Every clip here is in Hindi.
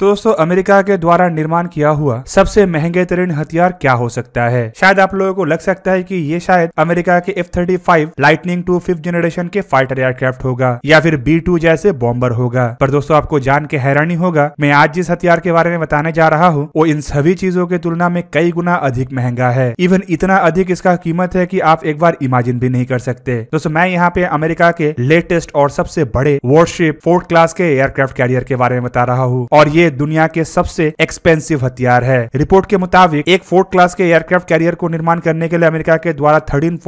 तो दोस्तों अमेरिका के द्वारा निर्माण किया हुआ सबसे महंगे तरीन हथियार क्या हो सकता है शायद आप लोगों को लग सकता है कि ये शायद अमेरिका के F thirty five lightning two fifth generation के फाइटर एयरक्राफ्ट होगा या फिर बी टू जैसे बॉम्बर होगा पर दोस्तों आपको जान के हैरानी होगा मैं आज जिस हथियार के बारे में बताने जा रहा हूँ वो इन सभी चीजों की तुलना में कई गुना अधिक महंगा है इवन इतना अधिक इसका कीमत है की आप एक बार इमेजिन भी नहीं कर सकते दोस्तों मैं यहाँ पे अमेरिका के लेटेस्ट और सबसे बड़े वॉरशिप फोर्थ क्लास के एयरक्राफ्ट कैरियर के बारे में बता रहा हूँ और ये दुनिया के सबसे एक्सपेंसिव हथियार है रिपोर्ट के मुताबिक एक फोर्थ क्लास के एयरक्राफ्ट कैरियर को निर्माण करने के लिए अमेरिका के द्वारा थर्टीन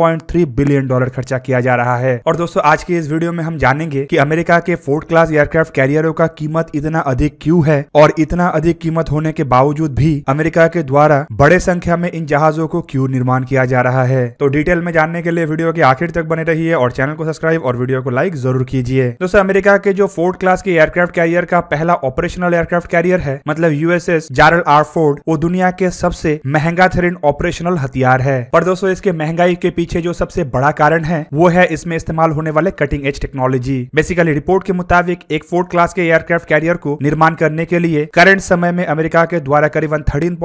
बिलियन डॉलर खर्चा किया जा रहा है और दोस्तों आज के इस वीडियो में हम जानेंगे की अमेरिका के फोर्थ क्लास एयरक्राफ्ट कैरियरों का कीमत इतना अधिक क्यूँ है और इतना अधिक कीमत होने के बावजूद भी अमेरिका के द्वारा बड़े संख्या में इन जहाजों को क्यूँ निर्माण किया जा रहा है तो डिटेल में जानने के लिए वीडियो के आखिर तक बने रहिए और चैनल को सब्सक्राइब और वीडियो को लाइक जरूर कीजिए दोस्तों अमेरिका के जो फोर्थ क्लास के एयरक्राफ्ट कैरियर का पहला ऑपरेशनल एयरक्राफ्ट कैरियर है मतलब यूएसएस जारल आर फोर्ड वो दुनिया के सबसे महंगा थ्रेन ऑपरेशनल हथियार है पर दोस्तों इसके महंगाई के पीछे जो सबसे बड़ा कारण है वो है इसमें इस्तेमाल होने वाले cutting edge technology basically report के मुताबिक एक फोर्थ क्लास के एयरक्राफ्ट कैरियर को निर्माण करने के लिए करंट समय में अमेरिका के द्वारा करीबन थर्टीन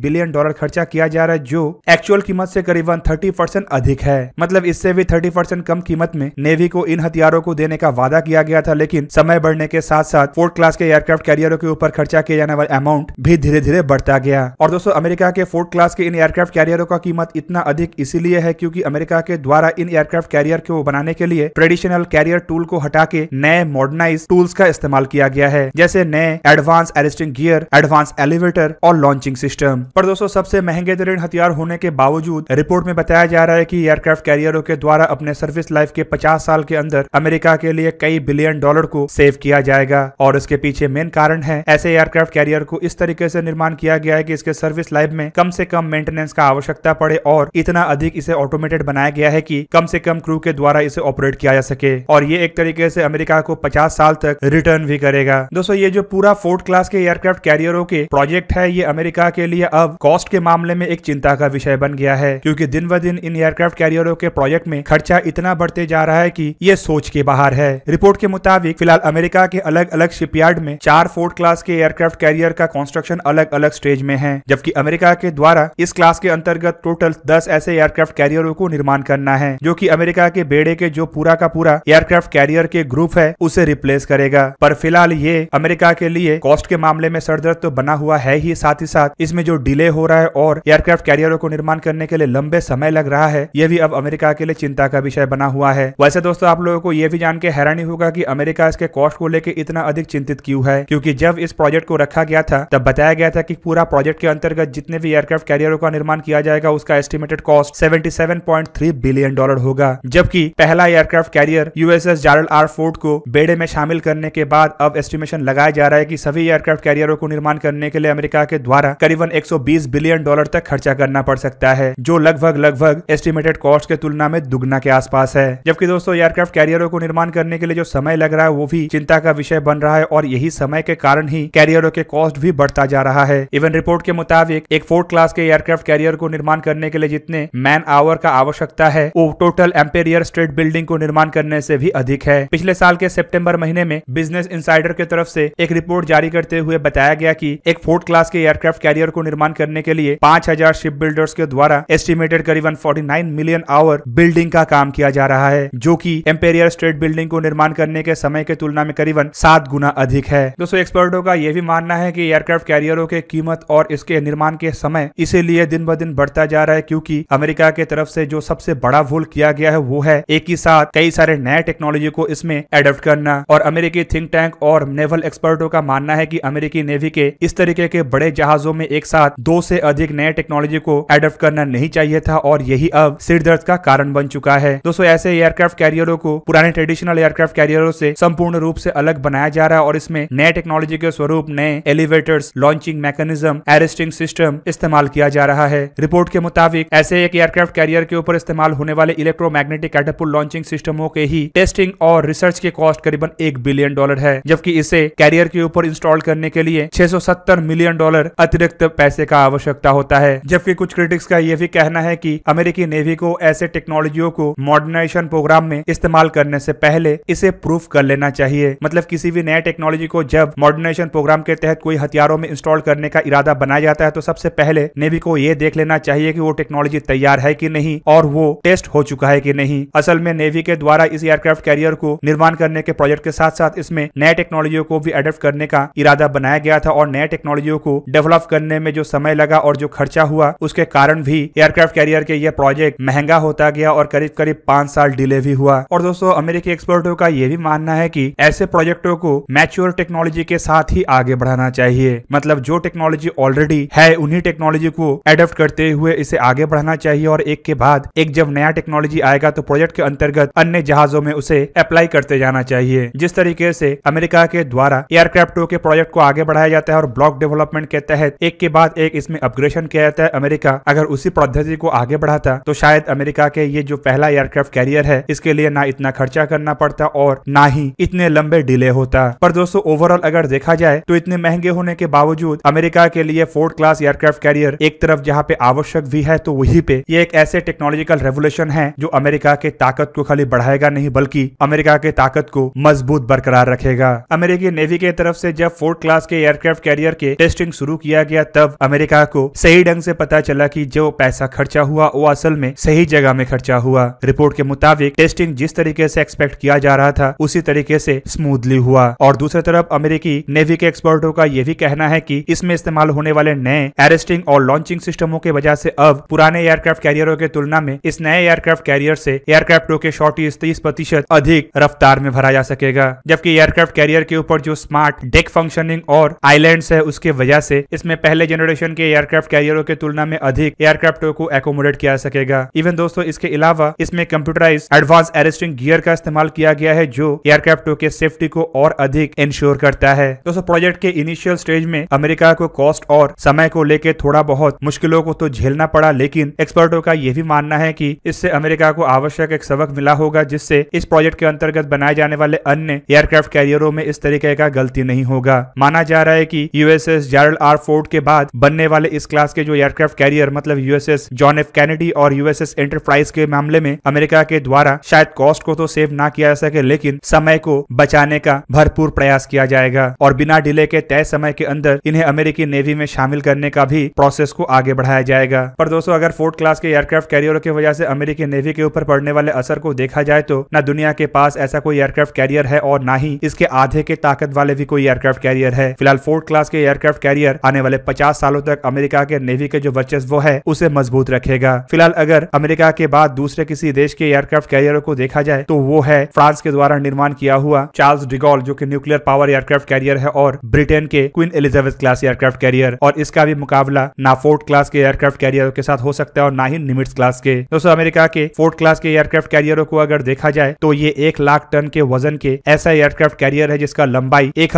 बिलियन डॉलर खर्चा किया जा रहा है जो एक्चुअल कीमत से करीबन थर्टी अधिक है मतलब इससे भी थर्टी कम कीमत में नेवी को इन हथियारों को देने का वादा किया गया था लेकिन समय बढ़ने के साथ साथ फोर्थ क्लास के एयरक्राफ्ट कैरियरों के ऊपर पर खर्चा किया जाने वाला अमाउंट भी धीरे धीरे बढ़ता गया और दोस्तों अमेरिका के फोर्थ क्लास के इन एयरक्राफ्ट कैरियरों का कीमत इतना अधिक इसीलिए है क्योंकि अमेरिका के द्वारा इन एयरक्राफ्ट कैरियर को बनाने के लिए ट्रेडिशनल कैरियर टूल को हटा के नए मॉडर्नाइज टूल्स का इस्तेमाल किया गया है जैसे नए advance arresting gear advance elevator और लॉन्चिंग सिस्टम पर दोस्तों सबसे महंगे तरीन हथियार होने के बावजूद रिपोर्ट में बताया जा रहा है की एयरक्राफ्ट कैरियरों के द्वारा अपने सर्विस लाइफ के पचास साल के अंदर अमेरिका के लिए कई बिलियन डॉलर को सेव किया जाएगा और इसके पीछे मेन कारण है ऐसे एयरक्राफ्ट कैरियर को इस तरीके से निर्माण किया गया है कि इसके सर्विस लाइफ में कम से कम मेंटेनेंस का आवश्यकता पड़े और इतना अधिक इसे ऑटोमेटेड बनाया गया है कि कम से कम क्रू के द्वारा इसे ऑपरेट किया जा सके और ये एक तरीके से अमेरिका को पचास साल तक रिटर्न भी करेगा दोस्तों ये जो पूरा फोर्थ क्लास के एयरक्राफ्ट कैरियरों के प्रोजेक्ट है ये अमेरिका के लिए अब कॉस्ट के मामले में एक चिंता का विषय बन गया है क्योंकि दिन ब दिन इन एयरक्राफ्ट कैरियरों के प्रोजेक्ट में खर्चा इतना बढ़ते जा रहा है की ये सोच के बाहर है रिपोर्ट के मुताबिक फिलहाल अमेरिका के अलग अलग शिपयार्ड में चार फोर्थ क्लास क्लास के एयरक्राफ्ट कैरियर का कंस्ट्रक्शन अलग अलग स्टेज में है जबकि अमेरिका के द्वारा इस क्लास के अंतर्गत टोटल दस ऐसे एयरक्राफ्ट कैरियरों को निर्माण करना है जो की अमेरिका के बेड़े के जो पूरा का पूरा एयरक्राफ्ट कैरियर के ग्रुप है उसे रिप्लेस करेगा पर फिलहाल ये अमेरिका के लिए कॉस्ट के मामले में सरदर्द तो बना हुआ है ही साथ ही साथ इसमें जो डिले हो रहा है और एयरक्राफ्ट कैरियरों को निर्माण करने के लिए लंबे समय लग रहा है यह भी अब अमेरिका के लिए चिंता का विषय बना हुआ है वैसे दोस्तों आप लोगों को यह भी जान के हैरानी होगा की अमेरिका इसके कॉस्ट को लेकर इतना अधिक चिंतित क्यों है क्यूँकी जब इस इस प्रोजेक्ट को रखा गया था तब बताया गया था कि पूरा प्रोजेक्ट के अंतर्गत जितने भी एयरक्राफ्ट कैरियरों का निर्माण किया जाएगा उसका एस्टिमेटेड कॉस्ट 77.3 बिलियन डॉलर होगा जबकि पहला aircraft carrier USS Gerald R Ford को बेड़े में शामिल करने के बाद अब एस्टिमेशन लगाया जा रहा है की सभी एयरक्राफ्ट कैरियरों को निर्माण करने के लिए अमेरिका के द्वारा करीबन एक बिलियन डॉलर तक खर्चा करना पड़ सकता है जो लगभग लगभग एस्टिमेटेड कॉस्ट के तुलना में दुगना के आसपास है जबकि दोस्तों एयरक्राफ्ट कैरियरों को निर्माण करने के लिए जो समय लग रहा है वो भी चिंता का विषय बन रहा है और यही समय के कारण ही ही कैरियरों के कॉस्ट भी बढ़ता जा रहा है इवन रिपोर्ट के मुताबिक एक फोर्थ क्लास के एयरक्राफ्ट कैरियर को निर्माण करने के लिए जितने मैन आवर का आवश्यकता है वो टोटल एम्पेरियर स्टेट बिल्डिंग को निर्माण करने से भी अधिक है पिछले साल के सेप्टेम्बर महीने में बिजनेस इंसाइडर की तरफ से एक रिपोर्ट जारी करते हुए बताया गया कि एक फोर्थ क्लास के एयरक्राफ्ट कैरियर को निर्माण करने के लिए हजार शिप बिल्डर्स के द्वारा एस्टिमेटेड करीबन नाइन मिलियन आवर बिल्डिंग का काम किया जा रहा है जो कि एम्पेरियर स्टेट बिल्डिंग को निर्माण करने के समय के तुलना में करीबन सात गुना अधिक है दोस्तों एक्सपर्टों का का यह भी मानना है कि एयरक्राफ्ट कैरियरों के कीमत और इसके निर्माण के समय इसीलिए दिन ब दिन बढ़ता जा रहा है क्योंकि अमेरिका के तरफ से जो सबसे बड़ा भूल किया गया है वो है एक ही साथ कई सारे नए टेक्नोलॉजी को इसमें एडोप्ट करना और अमेरिकी थिंक टैंक और नेवल एक्सपर्टों का मानना है की अमेरिकी नेवी के इस तरीके के बड़े जहाजों में एक साथ दो से अधिक नए टेक्नोलॉजी को एडप्ट करना नहीं चाहिए था और यही अब सिर दर्द का कारण बन चुका है दोस्तों ऐसे एयरक्राफ्ट कैरियरों को पुराने ट्रेडिशनल एयरक्राफ्ट कैरियरों से संपूर्ण रूप से अलग बनाया जा रहा है और इसमें नए टेक्नोलॉजी के स्वरूप नए elevators launching mechanism arresting system इस्तेमाल किया जा रहा है रिपोर्ट के मुताबिक ऐसे एक एयरक्राफ्ट कैरियर के ऊपर इस्तेमाल होने वाले इलेक्ट्रोमैग्नेटिक कैटापुल लॉन्चिंग सिस्टमों के ही टेस्टिंग और रिसर्च के कॉस्ट करीबन एक बिलियन डॉलर है जबकि इसे कैरियर के ऊपर इंस्टॉल करने के लिए छह मिलियन डॉलर अतिरिक्त पैसे का आवश्यकता होता है जबकि कुछ क्रिटिक्स का यह भी कहना है की अमेरिकी नेवी को ऐसे टेक्नोलॉजियों को मॉडर्नाइजेशन प्रोग्राम में इस्तेमाल करने से पहले इसे प्रूफ कर लेना चाहिए मतलब किसी भी नए टेक्नोलॉजी को जब मॉडर्नाइजेशन प्रोग्राम के तहत कोई हथियारों में इंस्टॉल करने का इरादा बनाया जाता है तो सबसे पहले नेवी को यह देख लेना चाहिए कि वो टेक्नोलॉजी तैयार है कि नहीं और वो टेस्ट हो चुका है कि नहीं असल में नेवी के द्वारा इस एयरक्राफ्ट कैरियर को निर्माण करने के प्रोजेक्ट के साथ साथ इसमें नए टेक्नोलॉजियों को भी अडेप्ट करने का इरादा बनाया गया था और नए टेक्नोलॉजियों को डेवलप करने में जो समय लगा और जो खर्चा हुआ उसके कारण भी एयरक्राफ्ट कैरियर के ये प्रोजेक्ट महंगा होता गया और करीब करीब पांच साल डिले भी हुआ और दोस्तों अमेरिकी एक्सपर्टों का यह भी मानना है की ऐसे प्रोजेक्टों को मैच्योर टेक्नोलॉजी के साथ ही ही आगे बढ़ाना चाहिए मतलब जो टेक्नोलॉजी ऑलरेडी है उन्हीं टेक्नोलॉजी को एडोप्ट करते हुए इसे आगे बढ़ाना चाहिए और एक के बाद एक जब नया टेक्नोलॉजी आएगा तो प्रोजेक्ट के अंतर्गत अन्य जहाजों में उसे अप्लाई करते जाना चाहिए जिस तरीके से अमेरिका के द्वारा एयरक्राफ्टों के प्रोजेक्ट को आगे बढ़ाया जाता है और ब्लॉक डेवलपमेंट के तहत एक के बाद एक इसमें अपग्रेडेशन किया जाता है अमेरिका अगर उसी पद्धति को आगे बढ़ाता तो शायद अमेरिका के ये जो पहला एयरक्राफ्ट कैरियर है इसके लिए ना इतना खर्चा करना पड़ता और ना ही इतने लंबे डिले होता पर दोस्तों ओवरऑल अगर देखा जाए जाए तो इतने महंगे होने के बावजूद अमेरिका के लिए फोर्थ क्लास एयरक्राफ्ट कैरियर एक तरफ जहाँ पे आवश्यक भी है तो वही पे ये एक ऐसे टेक्नोलॉजिकल रेवोल्यूशन है जो अमेरिका के ताकत को खाली बढ़ाएगा नहीं बल्कि अमेरिका के ताकत को मजबूत बरकरार रखेगा अमेरिकी नेवी के तरफ से जब फोर्थ क्लास के एयरक्राफ्ट कैरियर के टेस्टिंग शुरू किया गया तब अमेरिका को सही ढंग से पता चला कि जो पैसा खर्चा हुआ वो असल में सही जगह में खर्चा हुआ रिपोर्ट के मुताबिक टेस्टिंग जिस तरीके से एक्सपेक्ट किया जा रहा था उसी तरीके से स्मूथली हुआ और दूसरी तरफ अमेरिकी नेवी के एक्सपर्टों का यह भी कहना है कि इसमें इस्तेमाल होने वाले नए एरेस्टिंग और लॉन्चिंग सिस्टमों की वजह से अब पुराने एयरक्राफ्ट कैरियरों की तुलना में इस नए एयरक्राफ्ट कैरियर से एयरक्राफ्टों के शॉर्टेज तेईस प्रतिशत अधिक रफ्तार में भरा जा सकेगा जबकि एयरक्राफ्ट कैरियर के ऊपर जो स्मार्ट डेक फंक्शनिंग और आईलैंड है उसके वजह से इसमें पहले जनरेशन के एयरक्राफ्ट कैरियरों के तुलना में अधिक एयरक्राफ्टों को एकोमोडेट किया सकेगा इवन दोस्तों इसके अलावा इसमें कंप्यूटराइज एडवांस एरेस्टिंग गियर का इस्तेमाल किया गया है जो एयरक्राफ्टों के सेफ्टी को और अधिक इंश्योर करता है दोस्तों प्रोजेक्ट के इनिशियल स्टेज में अमेरिका को कॉस्ट और समय को लेकर थोड़ा बहुत मुश्किलों को तो झेलना पड़ा लेकिन एक्सपर्टों का यह भी मानना है कि इससे अमेरिका को आवश्यक एक सबक मिला होगा जिससे इस प्रोजेक्ट के अंतर्गत बनाए जाने वाले अन्य एयरक्राफ्ट कैरियरों में इस तरीके का गलती नहीं होगा माना जा रहा है की यूएसएस जैरल आर फोर्ड के बाद बनने वाले इस क्लास के जो एयरक्राफ्ट कैरियर मतलब यूएसएस जॉन एफ कैनेडी और यूएसएस एंटरप्राइज के मामले में अमेरिका के द्वारा शायद कॉस्ट को तो सेव ना किया जा सके लेकिन समय को बचाने का भरपूर प्रयास किया जाएगा और बिना बिना डिले के तय समय के अंदर इन्हें अमेरिकी नेवी में शामिल करने का भी प्रोसेस को आगे बढ़ाया जाएगा पर दोस्तों अगर फोर्थ क्लास के एयरक्राफ्ट कैरियरों की वजह से अमेरिकी नेवी के ऊपर पड़ने वाले असर को देखा जाए तो न दुनिया के पास ऐसा कोई एयरक्राफ्ट कैरियर है और न ही इसके आधे के ताकत वाले भी कोई एयरक्राफ्ट कैरियर है फिलहाल फोर्थ क्लास के एयरक्राफ्ट कैरियर आने वाले पचास सालों तक अमेरिका के नेवी के जो वर्चस्व है उसे मजबूत रखेगा फिलहाल अगर अमेरिका के बाद दूसरे किसी देश के एयरक्राफ्ट कैरियरों को देखा जाए तो वो है फ्रांस के द्वारा निर्माण किया हुआ चार्ल्स डिगोल जो की न्यूक्लियर पावर एयरक्राफ्ट कैरियर है और ब्रिटेन के Queen Elizabeth class aircraft carrier और इसका भी मुकाबला ना फोर्थ क्लास के एयरक्राफ्ट कैरियर के साथ हो सकता है और ना ही निमिट्स क्लास के दोस्तों अमेरिका के फोर्थ क्लास के एयरक्राफ्ट कैरियरों को अगर देखा जाए तो ये एक लाख टन के वजन के ऐसा एयरक्राफ्ट कैरियर है जिसका लंबाई एक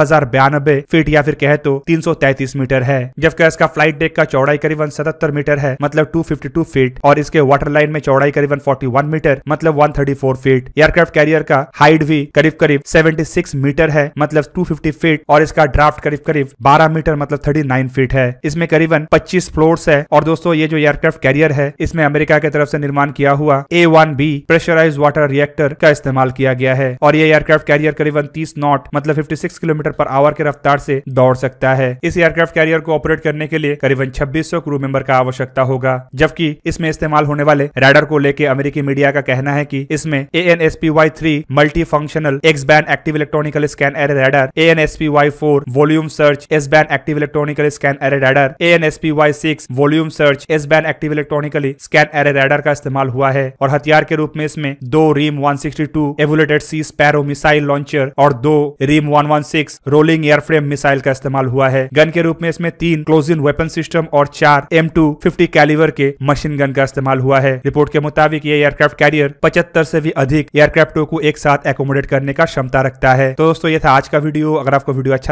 फीट या फिर कहे तो तीन मीटर है जबकि इसका फ्लाइट डेक का चौड़ाई करीबन सतहत्तर मीटर है मतलब टू फीट और इसके वाटर लाइन में चौड़ाई करीबन फोर्टी मीटर मतलब वन फीट एयरक्राफ्ट कैरियर का हाइट भी करीब करीब सेवेंटी मीटर है मतलब टू फीट और इसका ड्राफ्ट करीब करीब 12 मीटर मतलब 39 फीट है इसमें करीबन 25 फ्लोर्स है और दोस्तों ये जो एयरक्राफ्ट कैरियर है इसमें अमेरिका की तरफ से निर्माण किया हुआ A one B pressurise water reactor का इस्तेमाल किया गया है और ये एयरक्राफ्ट कैरियर करीबन तीस नॉट मतलब फिफ्टी किलोमीटर पर आवर की रफ्तार से दौड़ सकता है इस एयरक्राफ्ट कैरियर को ऑपरेट करने के लिए करीबन छब्बीस क्रू मेंबर का आवश्यकता होगा जबकि इसमें इस्तेमाल होने वाले रैडर को लेकर अमेरिकी मीडिया का कहना है की इसमें A N S P Y three multi functional X band active electronical scan array radar A N S P Y four volume search S band active electronical scan array radar A N S P Y six volume search S band active electronically scan array radar का इस्तेमाल हुआ है और हथियार के रूप में इसमें दो RIM one sixty two evolved sea sparrow missile launcher और दो RIM one one six rolling airframe missile का इस्तेमाल हुआ है गन के रूप में इसमें तीन क्लोज इन वेपन सिस्टम और चार एम टू फिफ्टी कैलिवर के मशीन गन का इस्तेमाल हुआ है रिपोर्ट के मुताबिक ये एयरक्राफ्ट कैरियर पचहत्तर से भी अधिक एयरक्राफ्टों को एक साथ एकोमोडेट करने का क्षमता रखता है तो दोस्तों ये था आज का वीडियो अगर आपको वीडियो अच्छा